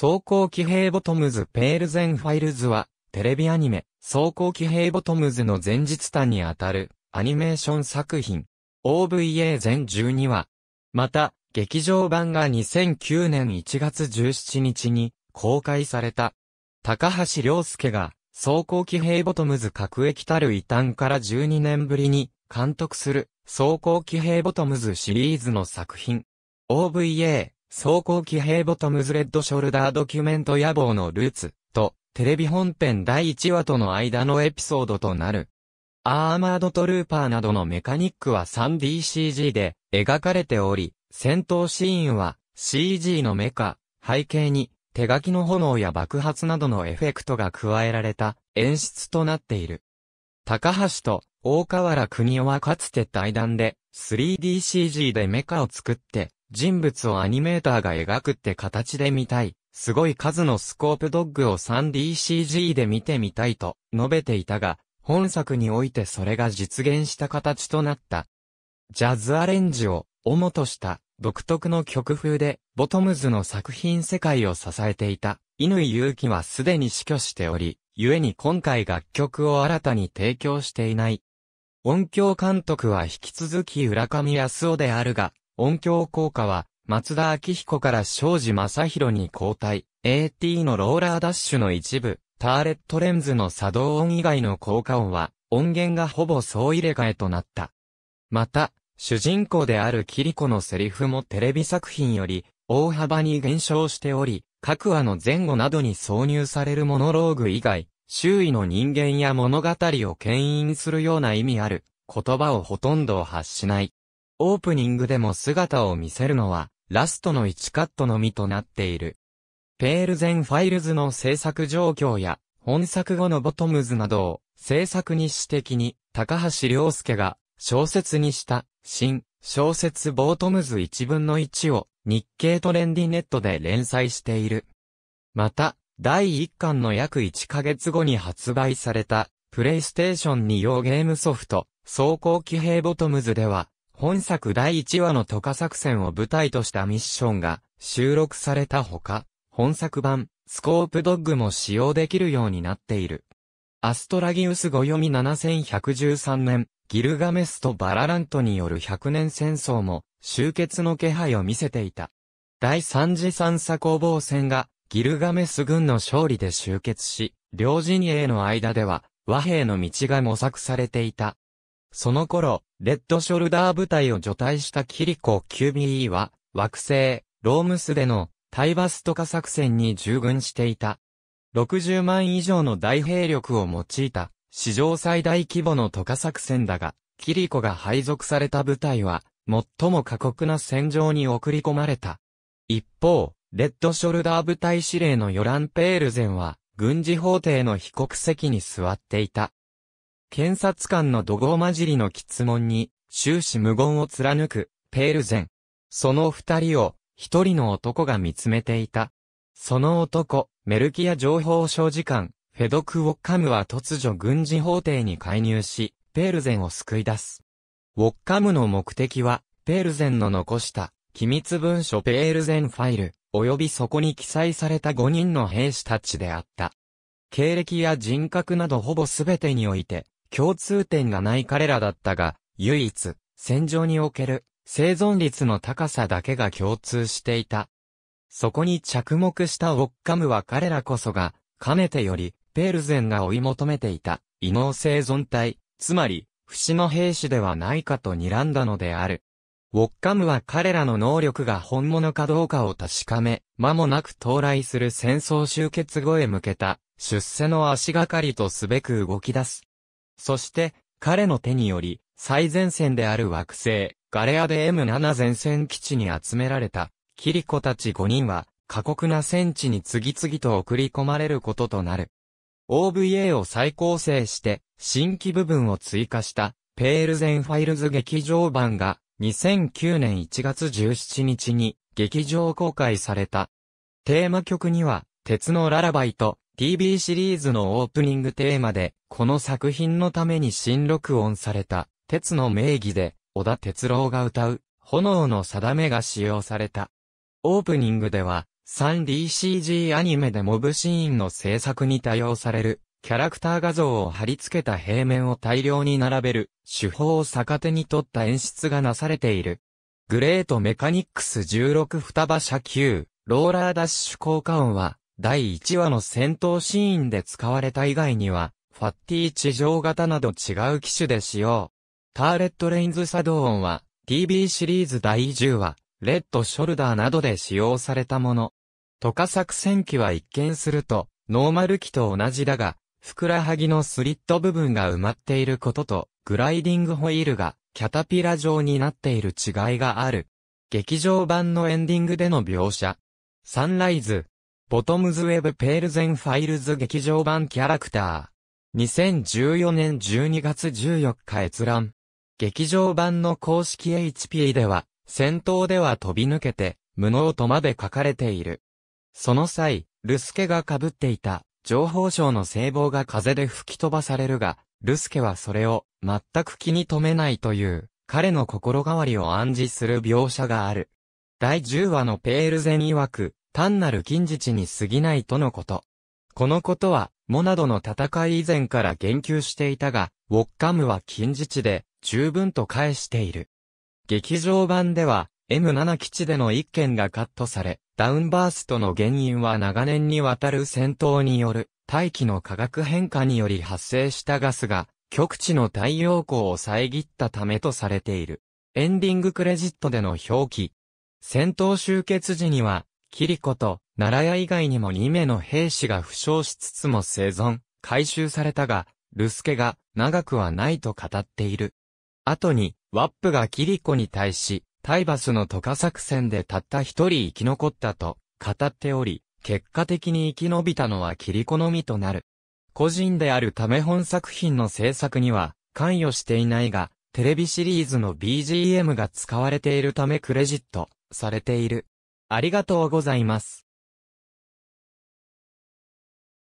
装甲騎兵ボトムズペールゼンファイルズは、テレビアニメ、装甲騎兵ボトムズの前日短にあたる、アニメーション作品。OVA 全12話。また、劇場版が2009年1月17日に公開された。高橋良介が、装甲騎兵ボトムズ各駅たる異端から12年ぶりに監督する、装甲騎兵ボトムズシリーズの作品。OVA、走行機兵ボトムズレッドショルダードキュメント野望のルーツとテレビ本編第1話との間のエピソードとなる。アーマードトルーパーなどのメカニックは 3DCG で描かれており、戦闘シーンは CG のメカ、背景に手書きの炎や爆発などのエフェクトが加えられた演出となっている。高橋と大河原国夫はかつて対談で 3DCG でメカを作って人物をアニメーターが描くって形で見たい。すごい数のスコープドッグを 3DCG で見てみたいと述べていたが、本作においてそれが実現した形となった。ジャズアレンジを主とした独特の曲風で、ボトムズの作品世界を支えていた、犬井祐希はすでに死去しており、故に今回楽曲を新たに提供していない。音響監督は引き続き浦上康夫であるが、音響効果は、松田明彦から庄司正宏に交代、AT のローラーダッシュの一部、ターレットレンズの作動音以外の効果音は、音源がほぼ総入れ替えとなった。また、主人公であるキリコのセリフもテレビ作品より、大幅に減少しており、各話の前後などに挿入されるモノローグ以外、周囲の人間や物語を牽引するような意味ある、言葉をほとんど発しない。オープニングでも姿を見せるのは、ラストの1カットのみとなっている。ペールゼンファイルズの制作状況や、本作後のボトムズなどを、制作日誌的に、高橋良介が、小説にした、新、小説ボートムズ1分の1を、日経トレンディネットで連載している。また、第1巻の約1ヶ月後に発売された、プレイステーション2用ゲームソフト、走行機兵ボトムズでは、本作第1話の渡河作戦を舞台としたミッションが収録されたほか、本作版、スコープドッグも使用できるようになっている。アストラギウス5読み7113年、ギルガメスとバララントによる100年戦争も終結の気配を見せていた。第三次三差攻防戦がギルガメス軍の勝利で終結し、両陣営の間では和平の道が模索されていた。その頃、レッドショルダー部隊を除隊したキリコ QBE は、惑星、ロームスでの、タイバスト化作戦に従軍していた。60万以上の大兵力を用いた、史上最大規模の渡化作戦だが、キリコが配属された部隊は、最も過酷な戦場に送り込まれた。一方、レッドショルダー部隊司令のヨラン・ペールゼンは、軍事法廷の被告席に座っていた。検察官の怒号混じりの質問に終始無言を貫くペールゼン。その二人を一人の男が見つめていた。その男、メルキア情報省次官、フェドク・ウォッカムは突如軍事法廷に介入し、ペールゼンを救い出す。ウォッカムの目的は、ペールゼンの残した機密文書ペールゼンファイル、及びそこに記載された5人の兵士たちであった。経歴や人格などほぼ全てにおいて、共通点がない彼らだったが、唯一、戦場における生存率の高さだけが共通していた。そこに着目したウォッカムは彼らこそが、かねてより、ペールゼンが追い求めていた、異能生存体、つまり、不死の兵士ではないかと睨んだのである。ウォッカムは彼らの能力が本物かどうかを確かめ、間もなく到来する戦争終結後へ向けた、出世の足がかりとすべく動き出す。そして、彼の手により、最前線である惑星、ガレアで M7 前線基地に集められた、キリコたち5人は、過酷な戦地に次々と送り込まれることとなる。OVA を再構成して、新規部分を追加した、ペールゼンファイルズ劇場版が、2009年1月17日に、劇場公開された。テーマ曲には、鉄のララバイと、TV シリーズのオープニングテーマで、この作品のために新録音された、鉄の名義で、小田哲郎が歌う、炎の定めが使用された。オープニングでは、3DCG アニメでモブシーンの制作に多用される、キャラクター画像を貼り付けた平面を大量に並べる、手法を逆手に取った演出がなされている。グレートメカニックス16双葉車級、ローラーダッシュ効果音は、第1話の戦闘シーンで使われた以外には、ファッティ地上型など違う機種で使用。ターレットレインズ作動音は、t b シリーズ第10話、レッドショルダーなどで使用されたもの。トカ作戦機は一見すると、ノーマル機と同じだが、ふくらはぎのスリット部分が埋まっていることと、グライディングホイールがキャタピラ状になっている違いがある。劇場版のエンディングでの描写。サンライズ、ボトムズウェブペールゼンファイルズ劇場版キャラクター。2014年12月14日閲覧。劇場版の公式 HP では、戦闘では飛び抜けて、無能とまで書かれている。その際、ルスケが被っていた、情報省の聖望が風で吹き飛ばされるが、ルスケはそれを全く気に留めないという、彼の心変わりを暗示する描写がある。第10話のペールゼン曰く、単なる近似値に過ぎないとのこと。このことは、モナドの戦い以前から言及していたが、ウォッカムは近似値で、十分と返している。劇場版では、M7 基地での一件がカットされ、ダウンバーストの原因は長年にわたる戦闘による大気の化学変化により発生したガスが極地の太陽光を遮ったためとされている。エンディングクレジットでの表記。戦闘終結時にはキリコと、奈良屋以外にも2名の兵士が負傷しつつも生存、回収されたが、ルスケが、長くはないと語っている。後に、ワップがキリコに対し、タイバスの渡河作戦でたった一人生き残ったと、語っており、結果的に生き延びたのはキリコのみとなる。個人であるため本作品の制作には、関与していないが、テレビシリーズの BGM が使われているためクレジット、されている。ありがとうございます。